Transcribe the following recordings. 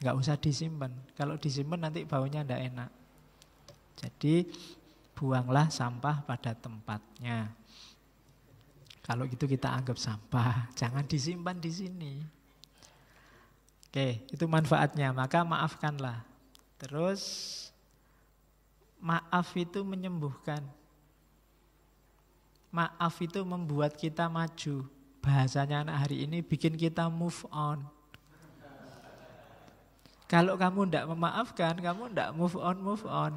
nggak usah disimpan. Kalau disimpan nanti baunya ndak enak. Jadi buanglah sampah pada tempatnya. Kalau gitu kita anggap sampah, jangan disimpan di sini. Oke, itu manfaatnya. Maka maafkanlah. Terus maaf itu menyembuhkan. Maaf itu membuat kita maju. Bahasanya anak hari ini bikin kita move on. Kalau kamu tidak memaafkan, kamu tidak move on, move on.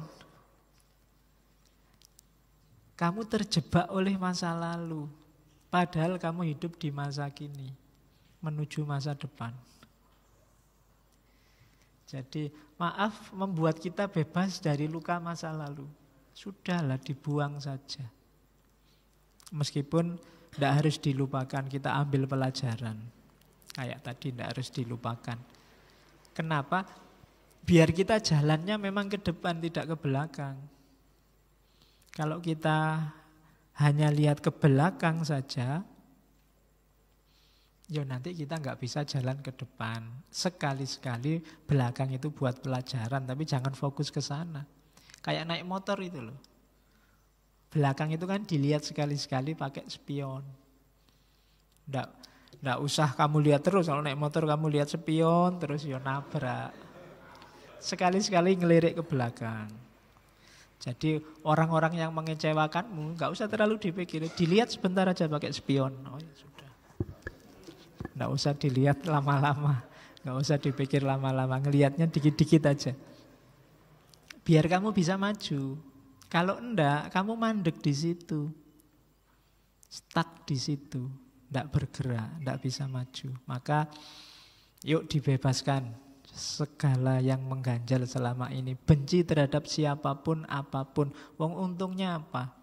Kamu terjebak oleh masa lalu, padahal kamu hidup di masa kini, menuju masa depan. Jadi maaf membuat kita bebas dari luka masa lalu. Sudahlah dibuang saja. Meskipun tidak harus dilupakan, kita ambil pelajaran. Kayak tadi tidak harus dilupakan. Kenapa? Biar kita jalannya memang ke depan tidak ke belakang. Kalau kita hanya lihat ke belakang saja, ya nanti kita nggak bisa jalan ke depan. Sekali-sekali belakang itu buat pelajaran, tapi jangan fokus ke sana. Kayak naik motor itu loh. Belakang itu kan dilihat sekali-sekali pakai spion. Nggak, Nggak usah kamu lihat terus, kalau naik motor kamu lihat sepion terus yo nabrak. Sekali-sekali ngelirik ke belakang. Jadi orang-orang yang mengecewakanmu nggak usah terlalu dipikir, dilihat sebentar aja pakai spion. Oh ya sudah. Nggak usah dilihat lama-lama, nggak usah dipikir lama-lama, ngelihatnya dikit-dikit aja. Biar kamu bisa maju. Kalau enggak, kamu mandek di situ stuck di situ tidak bergerak, tidak bisa maju. Maka yuk dibebaskan segala yang mengganjal selama ini. Benci terhadap siapapun, apapun. Wong untungnya apa?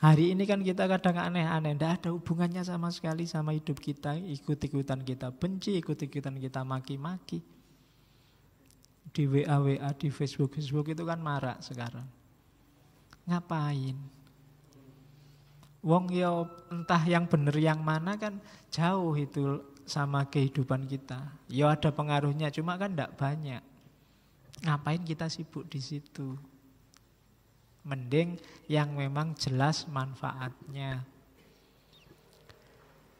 Hari ini kan kita kadang aneh-aneh, tidak ada hubungannya sama sekali sama hidup kita. Ikut-ikutan kita benci, ikut-ikutan kita maki-maki. Di WA-WA, di Facebook-Facebook itu kan marah sekarang. Ngapain? Wong ya entah yang benar yang mana kan jauh itu sama kehidupan kita. Ya ada pengaruhnya, cuma kan tidak banyak. Ngapain kita sibuk di situ? Mending yang memang jelas manfaatnya.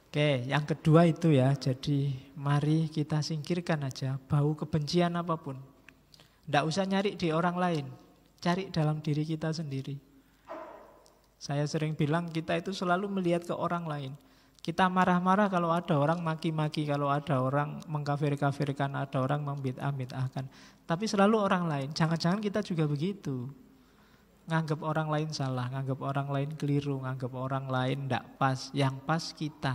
Oke, yang kedua itu ya. Jadi mari kita singkirkan aja bau kebencian apapun. Tidak usah nyari di orang lain. Cari dalam diri kita sendiri. Saya sering bilang kita itu selalu melihat ke orang lain. Kita marah-marah kalau ada orang maki-maki, kalau ada orang mengkafir-kafirkan, ada orang membidah-bidahkan. Tapi selalu orang lain. Jangan-jangan kita juga begitu. Nganggap orang lain salah, nganggap orang lain keliru, nganggap orang lain tidak pas. Yang pas kita.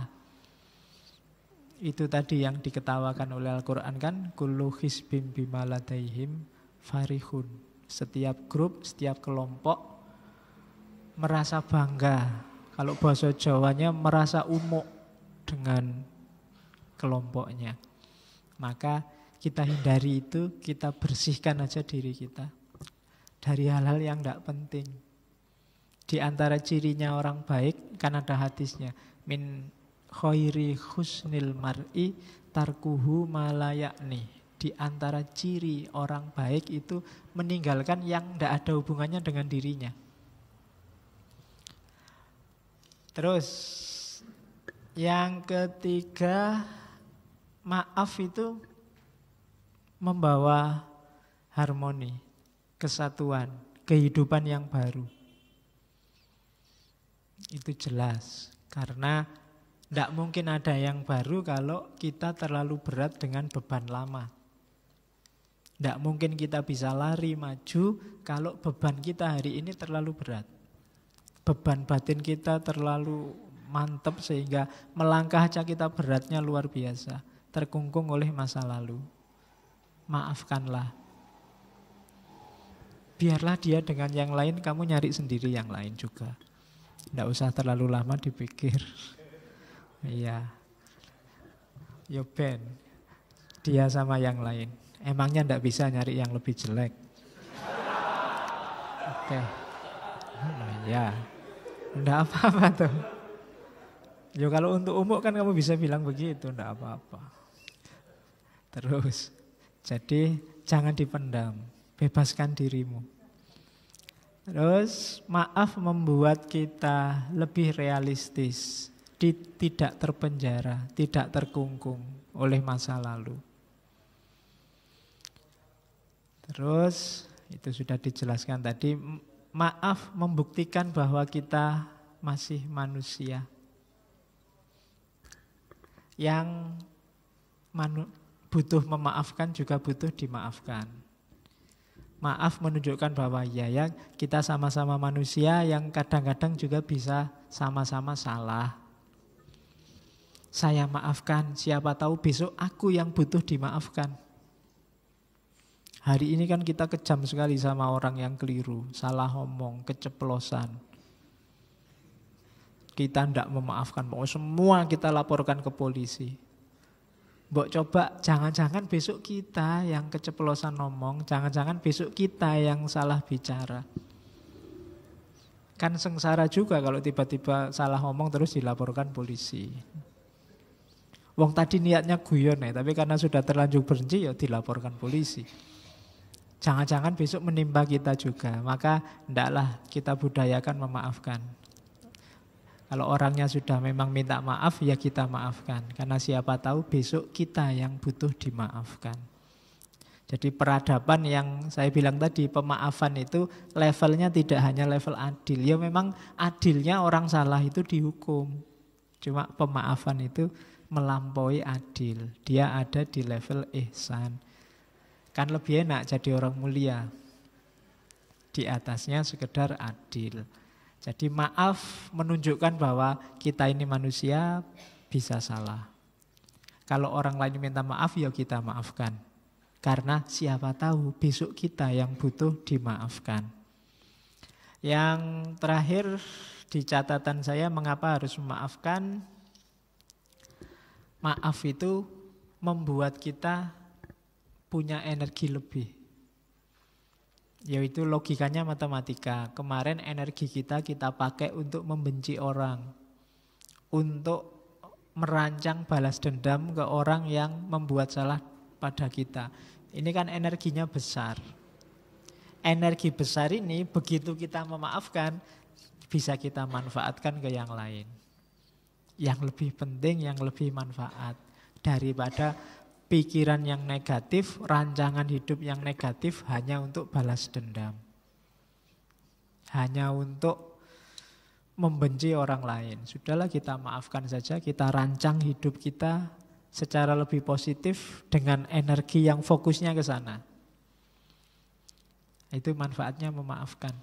Itu tadi yang diketawakan oleh Al-Quran kan. Kullu hisbim bimaladaihim farihun. Setiap grup, setiap kelompok merasa bangga. Kalau bahasa Jawanya merasa umuk dengan kelompoknya. Maka kita hindari itu, kita bersihkan aja diri kita dari hal-hal yang tidak penting. Di antara cirinya orang baik kan ada hadisnya min khairi husnil mar'i tarkuhu malayakni. Di antara ciri orang baik itu meninggalkan yang tidak ada hubungannya dengan dirinya. Terus yang ketiga maaf itu membawa harmoni, kesatuan, kehidupan yang baru. Itu jelas karena tidak mungkin ada yang baru kalau kita terlalu berat dengan beban lama. Tidak mungkin kita bisa lari maju kalau beban kita hari ini terlalu berat beban batin kita terlalu mantep sehingga melangkah aja kita beratnya luar biasa. Terkungkung oleh masa lalu. Maafkanlah. Biarlah dia dengan yang lain, kamu nyari sendiri yang lain juga. Tidak usah terlalu lama dipikir. Iya. Yo Ben, dia sama yang lain. Emangnya tidak bisa nyari yang lebih jelek. Oke. Okay. Oh, ya. Tidak apa-apa tuh. Ya kalau untuk umum kan kamu bisa bilang begitu, tidak apa-apa. Terus, jadi jangan dipendam, bebaskan dirimu. Terus maaf membuat kita lebih realistis, di, tidak terpenjara, tidak terkungkung oleh masa lalu. Terus itu sudah dijelaskan tadi maaf membuktikan bahwa kita masih manusia. Yang manu, butuh memaafkan juga butuh dimaafkan. Maaf menunjukkan bahwa ya, ya kita sama-sama manusia yang kadang-kadang juga bisa sama-sama salah. Saya maafkan, siapa tahu besok aku yang butuh dimaafkan. Hari ini kan kita kejam sekali sama orang yang keliru, salah omong, keceplosan. Kita tidak memaafkan, mau semua kita laporkan ke polisi. Mbok coba jangan-jangan besok kita yang keceplosan ngomong, jangan-jangan besok kita yang salah bicara. Kan sengsara juga kalau tiba-tiba salah ngomong terus dilaporkan polisi. Wong tadi niatnya guyon ya, tapi karena sudah terlanjur berhenti ya dilaporkan polisi. Jangan-jangan besok menimpa kita juga. Maka ndaklah kita budayakan memaafkan. Kalau orangnya sudah memang minta maaf, ya kita maafkan. Karena siapa tahu besok kita yang butuh dimaafkan. Jadi peradaban yang saya bilang tadi, pemaafan itu levelnya tidak hanya level adil. Ya memang adilnya orang salah itu dihukum. Cuma pemaafan itu melampaui adil. Dia ada di level ihsan. Kan lebih enak jadi orang mulia. Di atasnya sekedar adil. Jadi maaf menunjukkan bahwa kita ini manusia bisa salah. Kalau orang lain minta maaf ya kita maafkan. Karena siapa tahu besok kita yang butuh dimaafkan. Yang terakhir di catatan saya mengapa harus memaafkan? Maaf itu membuat kita punya energi lebih. Yaitu logikanya matematika. Kemarin energi kita kita pakai untuk membenci orang. Untuk merancang balas dendam ke orang yang membuat salah pada kita. Ini kan energinya besar. Energi besar ini begitu kita memaafkan bisa kita manfaatkan ke yang lain. Yang lebih penting, yang lebih manfaat daripada pikiran yang negatif, rancangan hidup yang negatif hanya untuk balas dendam. Hanya untuk membenci orang lain. Sudahlah kita maafkan saja, kita rancang hidup kita secara lebih positif dengan energi yang fokusnya ke sana. Itu manfaatnya memaafkan.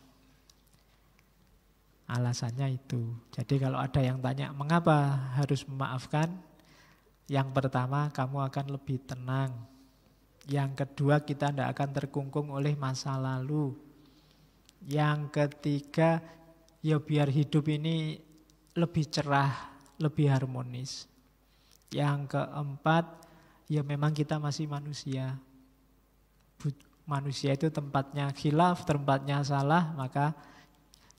Alasannya itu. Jadi kalau ada yang tanya mengapa harus memaafkan, yang pertama, kamu akan lebih tenang. Yang kedua, kita tidak akan terkungkung oleh masa lalu. Yang ketiga, ya biar hidup ini lebih cerah, lebih harmonis. Yang keempat, ya memang kita masih manusia. Manusia itu tempatnya khilaf, tempatnya salah, maka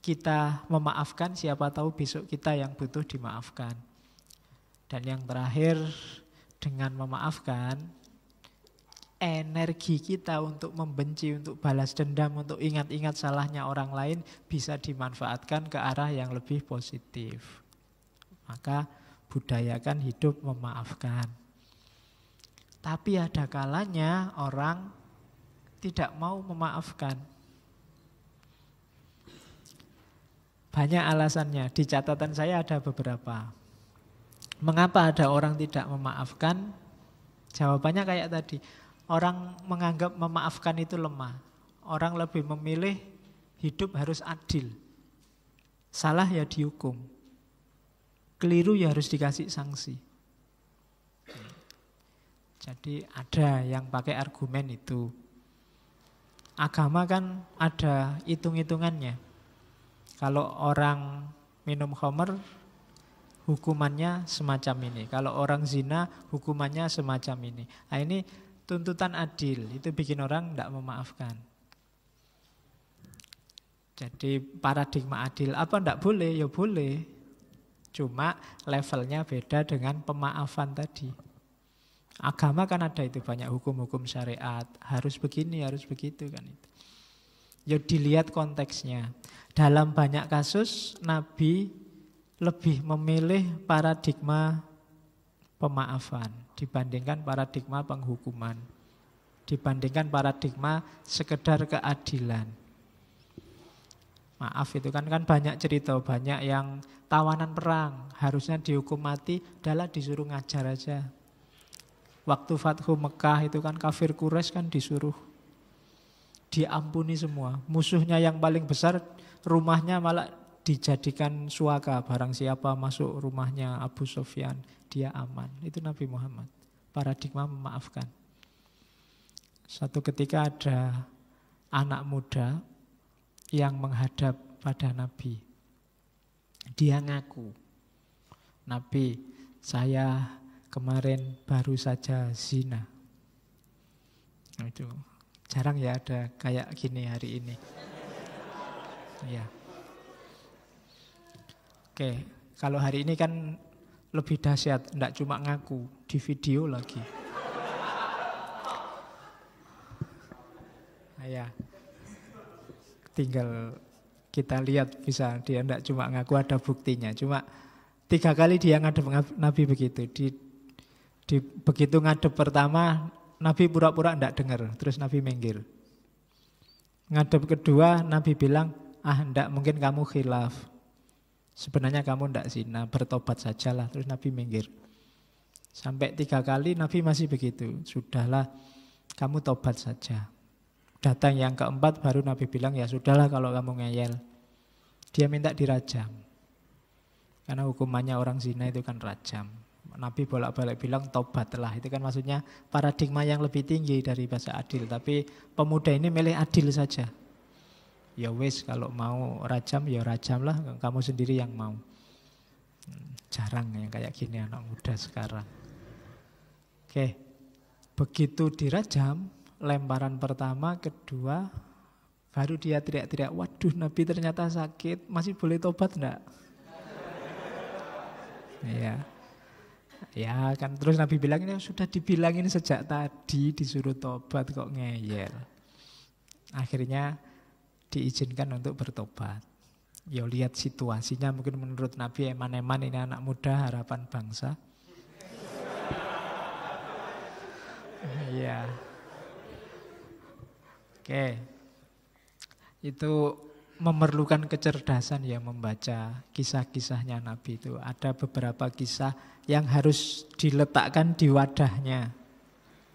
kita memaafkan siapa tahu besok kita yang butuh dimaafkan. Dan yang terakhir dengan memaafkan energi kita untuk membenci, untuk balas dendam, untuk ingat-ingat salahnya orang lain bisa dimanfaatkan ke arah yang lebih positif. Maka budayakan hidup memaafkan. Tapi ada kalanya orang tidak mau memaafkan. Banyak alasannya, di catatan saya ada beberapa. Mengapa ada orang tidak memaafkan? Jawabannya kayak tadi. Orang menganggap memaafkan itu lemah. Orang lebih memilih hidup harus adil. Salah ya dihukum. Keliru ya harus dikasih sanksi. Jadi ada yang pakai argumen itu. Agama kan ada hitung-hitungannya. Kalau orang minum homer hukumannya semacam ini. Kalau orang zina hukumannya semacam ini. Nah, ini tuntutan adil, itu bikin orang tidak memaafkan. Jadi paradigma adil apa tidak boleh? Ya boleh. Cuma levelnya beda dengan pemaafan tadi. Agama kan ada itu banyak hukum-hukum syariat, harus begini, harus begitu kan itu. Ya dilihat konteksnya. Dalam banyak kasus Nabi lebih memilih paradigma pemaafan dibandingkan paradigma penghukuman, dibandingkan paradigma sekedar keadilan. Maaf itu kan kan banyak cerita, banyak yang tawanan perang, harusnya dihukum mati, adalah disuruh ngajar aja. Waktu Fathu Mekah itu kan kafir kures kan disuruh diampuni semua. Musuhnya yang paling besar rumahnya malah dijadikan suaka barang siapa masuk rumahnya Abu Sofyan, dia aman. Itu Nabi Muhammad. Paradigma memaafkan. Satu ketika ada anak muda yang menghadap pada Nabi. Dia ngaku, Nabi, saya kemarin baru saja zina. Itu jarang ya ada kayak gini hari ini. Ya. Oke, kalau hari ini kan lebih dahsyat, ndak cuma ngaku, di video lagi. Ah, ya, tinggal kita lihat bisa dia tidak cuma ngaku ada buktinya, cuma tiga kali dia ngadep Nabi begitu. Di, di begitu ngadep pertama Nabi pura-pura ndak dengar, terus Nabi minggir. Ngadep kedua Nabi bilang, ah ndak mungkin kamu khilaf, Sebenarnya kamu tidak zina, bertobat sajalah. Terus Nabi minggir. Sampai tiga kali Nabi masih begitu. Sudahlah, kamu tobat saja. Datang yang keempat baru Nabi bilang, ya sudahlah kalau kamu ngeyel. Dia minta dirajam. Karena hukumannya orang zina itu kan rajam. Nabi bolak-balik bilang tobatlah. Itu kan maksudnya paradigma yang lebih tinggi dari bahasa adil. Tapi pemuda ini milih adil saja ya wis kalau mau rajam ya rajam lah kamu sendiri yang mau jarang yang kayak gini anak muda sekarang oke begitu dirajam lemparan pertama kedua baru dia teriak-teriak waduh nabi ternyata sakit masih boleh tobat enggak ya ya kan terus nabi bilang ini ya sudah dibilangin sejak tadi disuruh tobat kok ngeyel akhirnya diizinkan untuk bertobat. Ya lihat situasinya mungkin menurut Nabi eman-eman ini anak muda harapan bangsa. Iya. Oke. Itu memerlukan kecerdasan ya membaca kisah-kisahnya Nabi itu. Ada beberapa kisah yang harus diletakkan di wadahnya.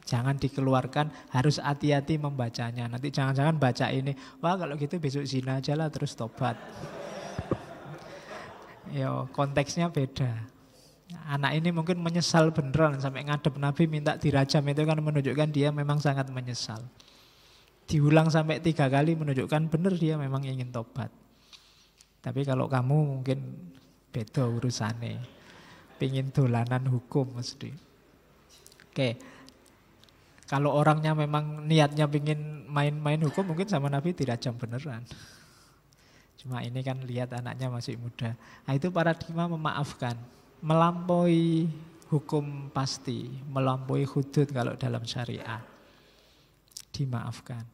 Jangan dikeluarkan, harus hati-hati membacanya. Nanti jangan-jangan baca ini, wah kalau gitu besok zina aja lah terus tobat. Yo, konteksnya beda. Anak ini mungkin menyesal beneran sampai ngadep Nabi minta dirajam itu kan menunjukkan dia memang sangat menyesal. Diulang sampai tiga kali menunjukkan bener dia memang ingin tobat. Tapi kalau kamu mungkin beda urusannya. Pingin dolanan hukum mesti. Oke. Okay. Kalau orangnya memang niatnya ingin main-main hukum mungkin sama Nabi tidak jam beneran. Cuma ini kan lihat anaknya masih muda. Nah, itu paradigma memaafkan, melampaui hukum pasti, melampaui hudud kalau dalam syariah. Dimaafkan.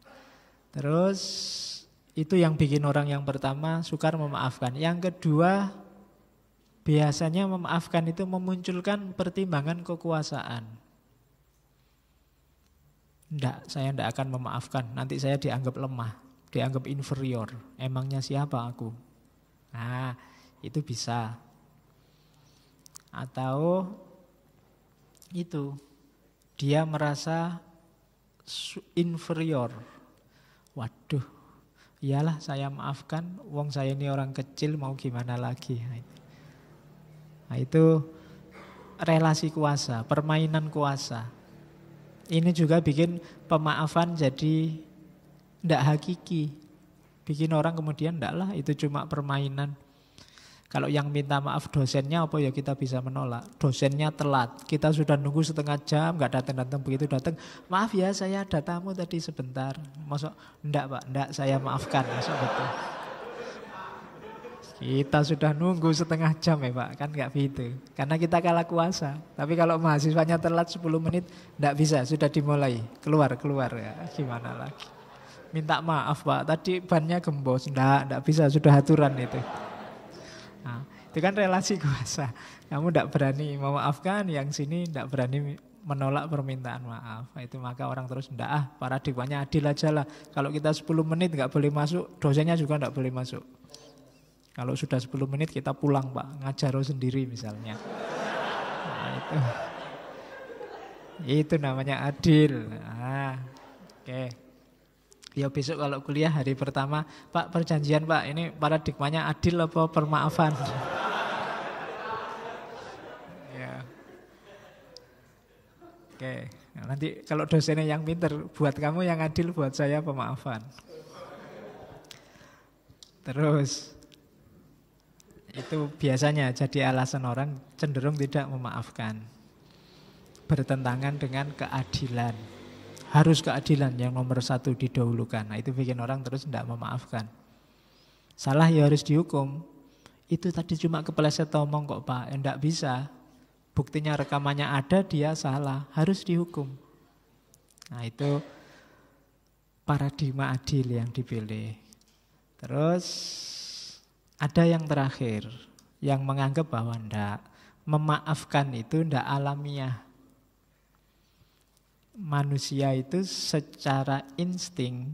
Terus itu yang bikin orang yang pertama sukar memaafkan. Yang kedua biasanya memaafkan itu memunculkan pertimbangan kekuasaan. Enggak, saya enggak akan memaafkan. Nanti saya dianggap lemah, dianggap inferior. Emangnya siapa aku? Nah, itu bisa. Atau itu dia merasa inferior. Waduh, iyalah saya maafkan, wong saya ini orang kecil mau gimana lagi. Nah, itu nah, relasi kuasa, permainan kuasa. Ini juga bikin pemaafan jadi tidak hakiki. Bikin orang kemudian tidak lah itu cuma permainan. Kalau yang minta maaf dosennya apa ya kita bisa menolak. Dosennya telat, kita sudah nunggu setengah jam, nggak datang-datang begitu datang. Maaf ya saya ada tamu tadi sebentar. Masuk, ndak pak, ndak saya maafkan. Masuk betul. Gitu. Kita sudah nunggu setengah jam ya Pak, kan nggak begitu. Karena kita kalah kuasa. Tapi kalau mahasiswanya telat 10 menit, nggak bisa, sudah dimulai. Keluar, keluar ya, gimana lagi. Minta maaf Pak, tadi bannya gembos. Nggak, nggak bisa, sudah aturan itu. Nah, itu kan relasi kuasa. Kamu nggak berani memaafkan, yang sini nggak berani menolak permintaan maaf. Nah, itu maka orang terus ndak ah paradigmanya adil aja lah. Kalau kita 10 menit nggak boleh masuk, dosanya juga nggak boleh masuk. Kalau sudah 10 menit kita pulang Pak, ngajaro sendiri misalnya. Nah, itu. itu namanya adil. Nah, Oke. Okay. Ya besok kalau kuliah hari pertama, Pak perjanjian Pak, ini paradigmanya adil apa permaafan? Ya. Oke, okay. Nah, nanti kalau dosennya yang pinter, buat kamu yang adil, buat saya pemaafan. Terus, itu biasanya jadi alasan orang cenderung tidak memaafkan. Bertentangan dengan keadilan. Harus keadilan yang nomor satu didahulukan. Nah itu bikin orang terus tidak memaafkan. Salah ya harus dihukum. Itu tadi cuma kepleset omong kok Pak. Tidak eh, bisa. Buktinya rekamannya ada dia salah. Harus dihukum. Nah itu paradigma adil yang dipilih. Terus ada yang terakhir yang menganggap bahwa ndak memaafkan itu ndak alamiah. Manusia itu secara insting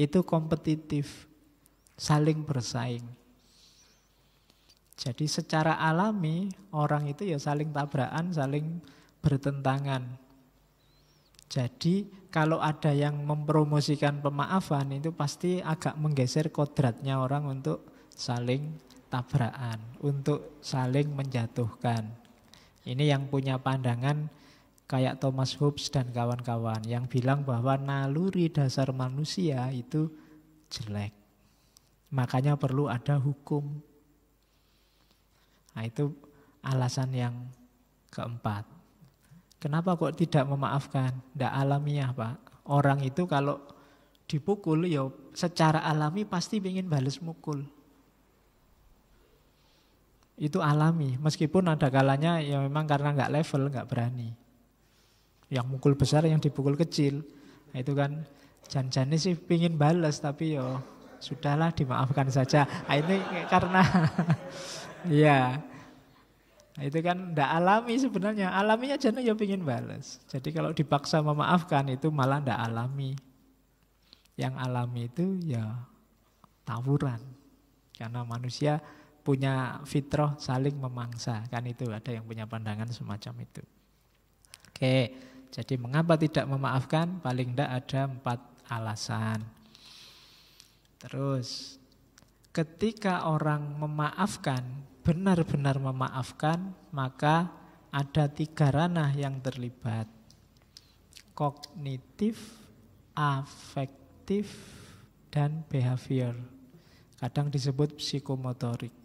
itu kompetitif, saling bersaing. Jadi secara alami orang itu ya saling tabrakan, saling bertentangan. Jadi kalau ada yang mempromosikan pemaafan itu pasti agak menggeser kodratnya orang untuk saling tabrakan, untuk saling menjatuhkan. Ini yang punya pandangan kayak Thomas Hobbes dan kawan-kawan yang bilang bahwa naluri dasar manusia itu jelek. Makanya perlu ada hukum. Nah itu alasan yang keempat. Kenapa kok tidak memaafkan? Tidak alamiah Pak. Orang itu kalau dipukul ya secara alami pasti ingin balas mukul. Itu alami, meskipun ada kalanya ya memang karena nggak level, nggak berani. Yang mukul besar, yang dipukul kecil. Nah, itu kan janjani sih pingin balas, tapi yo sudahlah dimaafkan saja. Nah, ini karena ya Nah, itu kan ndak alami sebenarnya. Alaminya jana ya pingin balas. Jadi kalau dipaksa memaafkan itu malah ndak alami. Yang alami itu ya tawuran. Karena manusia punya fitrah saling memangsa. Kan itu ada yang punya pandangan semacam itu. Oke, jadi mengapa tidak memaafkan? Paling tidak ada empat alasan. Terus, ketika orang memaafkan, benar-benar memaafkan, maka ada tiga ranah yang terlibat. Kognitif, afektif, dan behavior. Kadang disebut psikomotorik.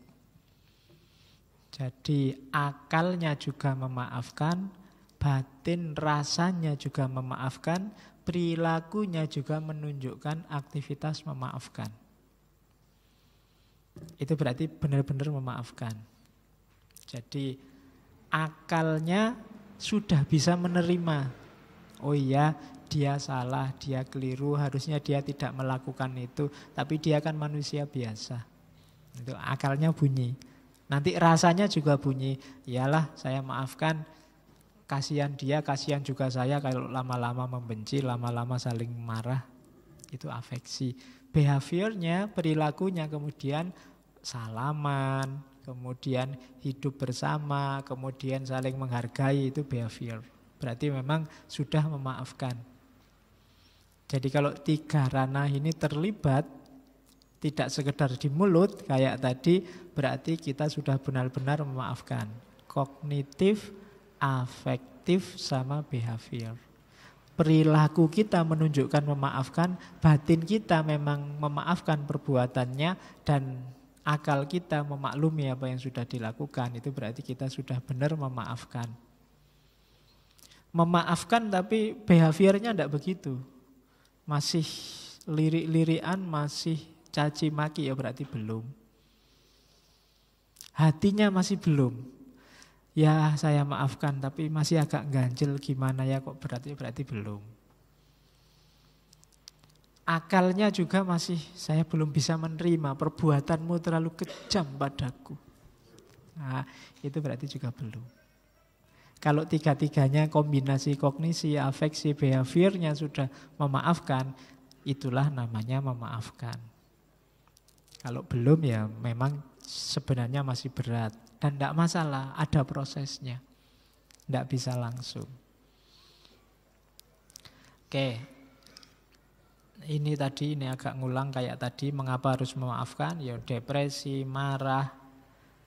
Jadi akalnya juga memaafkan, batin rasanya juga memaafkan, perilakunya juga menunjukkan aktivitas memaafkan. Itu berarti benar-benar memaafkan. Jadi akalnya sudah bisa menerima. Oh iya, dia salah, dia keliru, harusnya dia tidak melakukan itu, tapi dia kan manusia biasa. Itu akalnya bunyi. Nanti rasanya juga bunyi, iyalah saya maafkan, kasihan dia, kasihan juga saya kalau lama-lama membenci, lama-lama saling marah. Itu afeksi. Behaviornya, perilakunya kemudian salaman, kemudian hidup bersama, kemudian saling menghargai itu behavior. Berarti memang sudah memaafkan. Jadi kalau tiga ranah ini terlibat, tidak sekedar di mulut kayak tadi berarti kita sudah benar-benar memaafkan kognitif afektif sama behavior perilaku kita menunjukkan memaafkan batin kita memang memaafkan perbuatannya dan akal kita memaklumi apa yang sudah dilakukan itu berarti kita sudah benar memaafkan memaafkan tapi behaviornya tidak begitu masih lirik-lirian masih caci maki ya berarti belum. Hatinya masih belum. Ya saya maafkan tapi masih agak ganjil gimana ya kok berarti berarti belum. Akalnya juga masih saya belum bisa menerima perbuatanmu terlalu kejam padaku. Nah, itu berarti juga belum. Kalau tiga-tiganya kombinasi kognisi, afeksi, behaviornya sudah memaafkan, itulah namanya memaafkan. Kalau belum ya memang sebenarnya masih berat. Dan tidak masalah, ada prosesnya. Tidak bisa langsung. Oke, ini tadi ini agak ngulang kayak tadi. Mengapa harus memaafkan? Ya depresi, marah,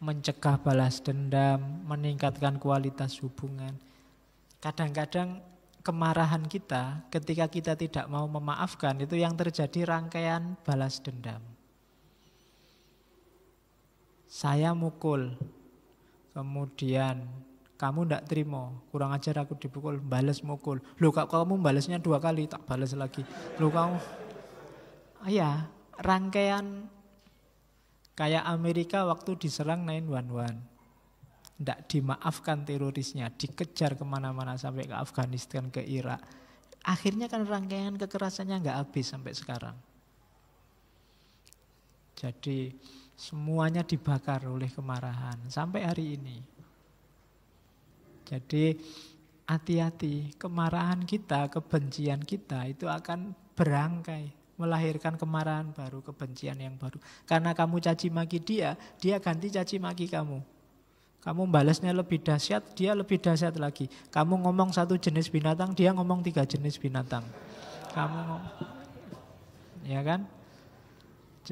mencegah balas dendam, meningkatkan kualitas hubungan. Kadang-kadang kemarahan kita ketika kita tidak mau memaafkan itu yang terjadi rangkaian balas dendam saya mukul, kemudian kamu ndak terima, kurang ajar aku dipukul, balas mukul. Lu kamu balasnya dua kali, tak balas lagi. Lu kamu, ya rangkaian kayak Amerika waktu diserang 911. Ndak dimaafkan terorisnya, dikejar kemana-mana sampai ke Afghanistan, ke Irak. Akhirnya kan rangkaian kekerasannya nggak habis sampai sekarang. Jadi Semuanya dibakar oleh kemarahan sampai hari ini. Jadi hati-hati, kemarahan kita, kebencian kita itu akan berangkai melahirkan kemarahan baru, kebencian yang baru. Karena kamu caci maki dia, dia ganti caci maki kamu. Kamu balasnya lebih dahsyat, dia lebih dahsyat lagi. Kamu ngomong satu jenis binatang, dia ngomong tiga jenis binatang. Kamu ngomong, ya kan?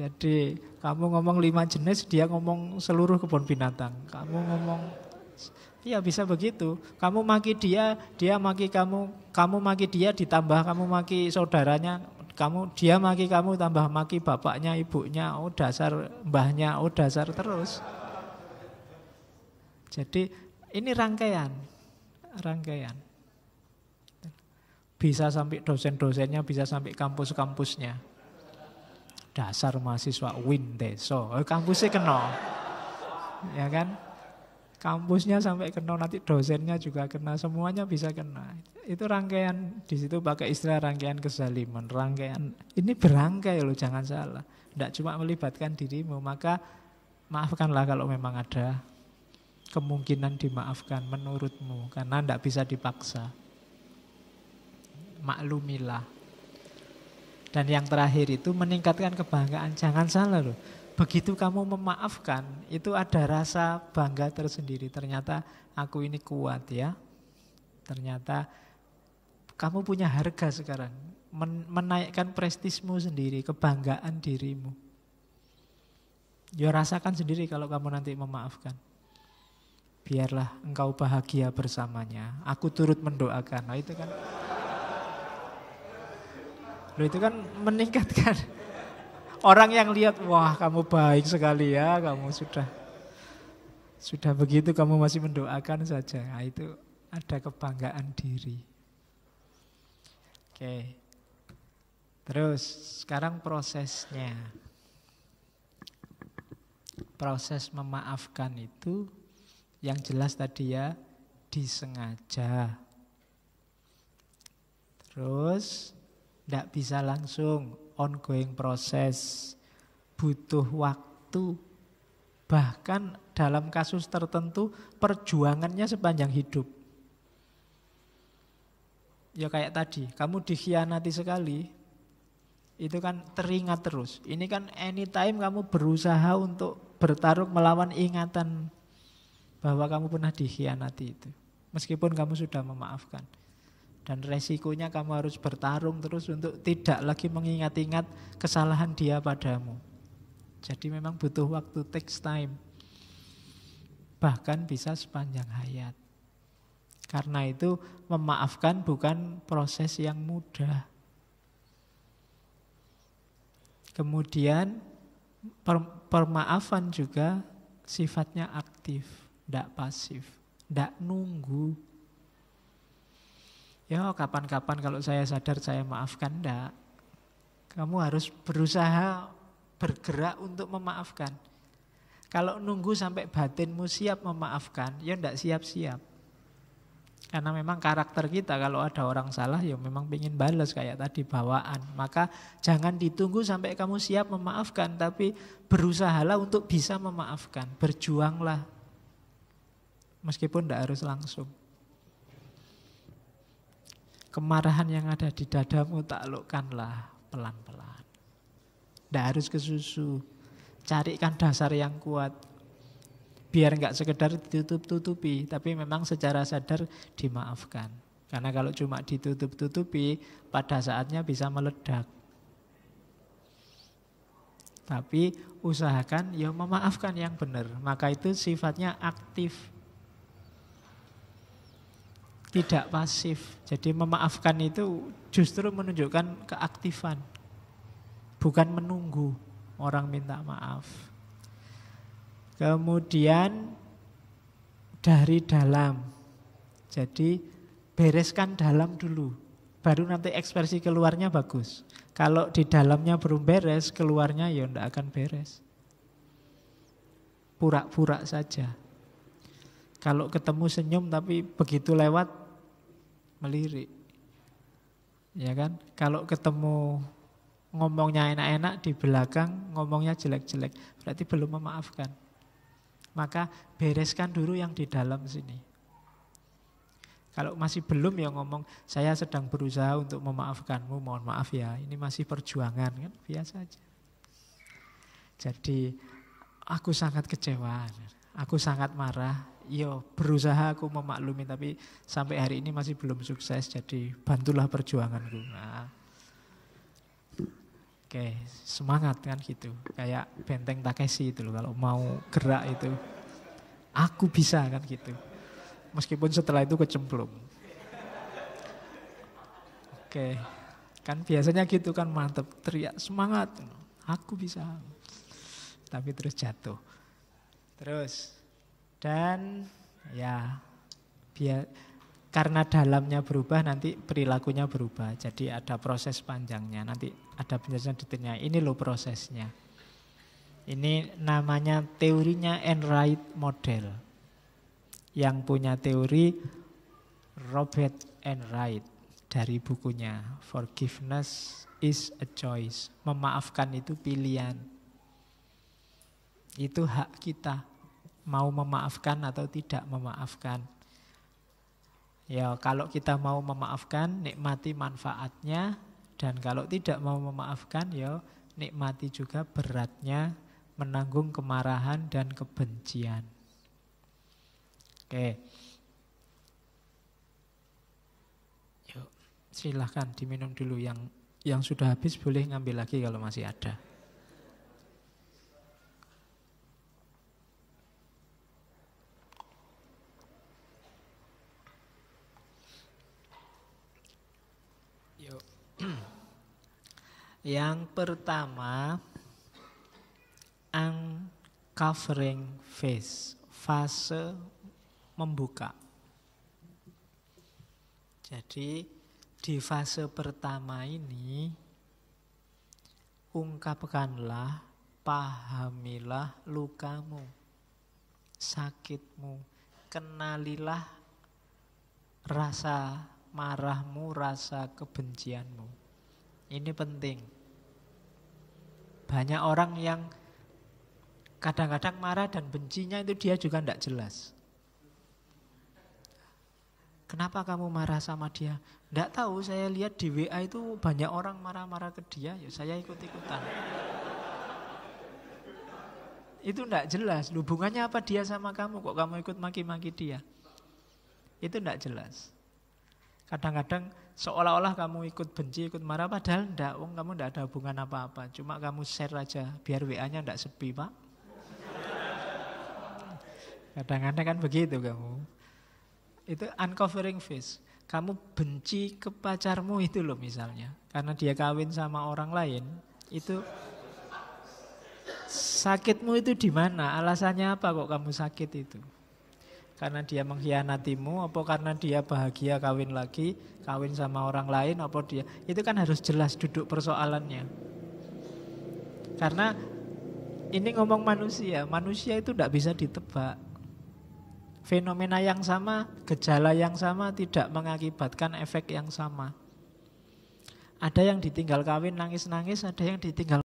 Jadi kamu ngomong lima jenis, dia ngomong seluruh kebun binatang. Kamu ngomong, iya bisa begitu. Kamu maki dia, dia maki kamu, kamu maki dia ditambah kamu maki saudaranya, kamu dia maki kamu tambah maki bapaknya, ibunya, oh dasar mbahnya, oh dasar terus. Jadi ini rangkaian, rangkaian. Bisa sampai dosen-dosennya, bisa sampai kampus-kampusnya. Dasar mahasiswa win deso. Oh, eh, kampusnya kena. ya kan? Kampusnya sampai kena, nanti dosennya juga kena, semuanya bisa kena. Itu rangkaian, di situ pakai istilah rangkaian kezaliman, rangkaian, ini berangkai loh, jangan salah. Tidak cuma melibatkan dirimu, maka maafkanlah kalau memang ada kemungkinan dimaafkan menurutmu karena tidak bisa dipaksa maklumilah dan yang terakhir itu meningkatkan kebanggaan. Jangan salah loh. Begitu kamu memaafkan, itu ada rasa bangga tersendiri. Ternyata aku ini kuat ya. Ternyata kamu punya harga sekarang. Men menaikkan prestismu sendiri, kebanggaan dirimu. Ya rasakan sendiri kalau kamu nanti memaafkan. Biarlah engkau bahagia bersamanya. Aku turut mendoakan. Nah itu kan. Loh itu kan meningkatkan. Orang yang lihat, wah kamu baik sekali ya, kamu sudah sudah begitu kamu masih mendoakan saja. Nah, itu ada kebanggaan diri. Oke. Terus sekarang prosesnya. Proses memaafkan itu yang jelas tadi ya disengaja. Terus tidak bisa langsung ongoing proses. Butuh waktu. Bahkan dalam kasus tertentu perjuangannya sepanjang hidup. Ya kayak tadi, kamu dikhianati sekali, itu kan teringat terus. Ini kan anytime kamu berusaha untuk bertarung melawan ingatan bahwa kamu pernah dikhianati itu. Meskipun kamu sudah memaafkan. Dan resikonya kamu harus bertarung terus untuk tidak lagi mengingat-ingat kesalahan dia padamu. Jadi memang butuh waktu, takes time. Bahkan bisa sepanjang hayat. Karena itu memaafkan bukan proses yang mudah. Kemudian per, permaafan juga sifatnya aktif, tidak pasif, tidak nunggu ya kapan-kapan kalau saya sadar saya maafkan, enggak. Kamu harus berusaha bergerak untuk memaafkan. Kalau nunggu sampai batinmu siap memaafkan, ya ndak siap-siap. Karena memang karakter kita kalau ada orang salah ya memang ingin balas kayak tadi bawaan. Maka jangan ditunggu sampai kamu siap memaafkan, tapi berusahalah untuk bisa memaafkan, berjuanglah. Meskipun tidak harus langsung kemarahan yang ada di dadamu taklukkanlah pelan-pelan. Tidak harus ke susu, carikan dasar yang kuat. Biar nggak sekedar ditutup-tutupi, tapi memang secara sadar dimaafkan. Karena kalau cuma ditutup-tutupi, pada saatnya bisa meledak. Tapi usahakan ya memaafkan yang benar. Maka itu sifatnya aktif tidak pasif. Jadi memaafkan itu justru menunjukkan keaktifan. Bukan menunggu orang minta maaf. Kemudian dari dalam. Jadi bereskan dalam dulu. Baru nanti ekspresi keluarnya bagus. Kalau di dalamnya belum beres, keluarnya ya tidak akan beres. Pura-pura saja. Kalau ketemu senyum tapi begitu lewat melirik. Ya kan? Kalau ketemu ngomongnya enak-enak di belakang ngomongnya jelek-jelek, berarti belum memaafkan. Maka bereskan dulu yang di dalam sini. Kalau masih belum ya ngomong, saya sedang berusaha untuk memaafkanmu, mohon maaf ya, ini masih perjuangan kan, biasa aja. Jadi aku sangat kecewa, aku sangat marah, yo iya, berusaha aku memaklumi tapi sampai hari ini masih belum sukses jadi bantulah perjuanganku nah. oke semangat kan gitu kayak benteng Takeshi itu loh kalau mau gerak itu aku bisa kan gitu meskipun setelah itu kecemplung oke kan biasanya gitu kan mantep teriak semangat aku bisa tapi terus jatuh terus dan ya biar karena dalamnya berubah nanti perilakunya berubah. Jadi ada proses panjangnya. Nanti ada penjelasan detailnya. Ini loh prosesnya. Ini namanya teorinya Enright model. Yang punya teori Robert Enright dari bukunya Forgiveness is a choice. Memaafkan itu pilihan. Itu hak kita mau memaafkan atau tidak memaafkan. Ya, kalau kita mau memaafkan, nikmati manfaatnya dan kalau tidak mau memaafkan, ya nikmati juga beratnya menanggung kemarahan dan kebencian. Oke. Yuk, silahkan diminum dulu yang yang sudah habis boleh ngambil lagi kalau masih ada. Yang pertama, uncovering phase, fase membuka. Jadi di fase pertama ini, ungkapkanlah, pahamilah lukamu, sakitmu, kenalilah rasa marahmu, rasa kebencianmu. Ini penting. Banyak orang yang kadang-kadang marah dan bencinya itu dia juga tidak jelas. Kenapa kamu marah sama dia? Tidak tahu, saya lihat di WA itu banyak orang marah-marah ke dia, ya saya ikut-ikutan. itu tidak jelas, hubungannya apa dia sama kamu, kok kamu ikut maki-maki dia? Itu tidak jelas. Kadang-kadang seolah-olah kamu ikut benci, ikut marah, padahal ndak, wong kamu ndak ada hubungan apa-apa. Cuma kamu share aja, biar WA-nya ndak sepi, Pak. Kadang-kadang kan begitu kamu. Itu uncovering face. Kamu benci ke pacarmu itu loh misalnya. Karena dia kawin sama orang lain. Itu sakitmu itu di mana? Alasannya apa kok kamu sakit itu? karena dia mengkhianatimu, apa karena dia bahagia kawin lagi, kawin sama orang lain, apa dia. Itu kan harus jelas duduk persoalannya. Karena ini ngomong manusia, manusia itu tidak bisa ditebak. Fenomena yang sama, gejala yang sama tidak mengakibatkan efek yang sama. Ada yang ditinggal kawin nangis-nangis, ada yang ditinggal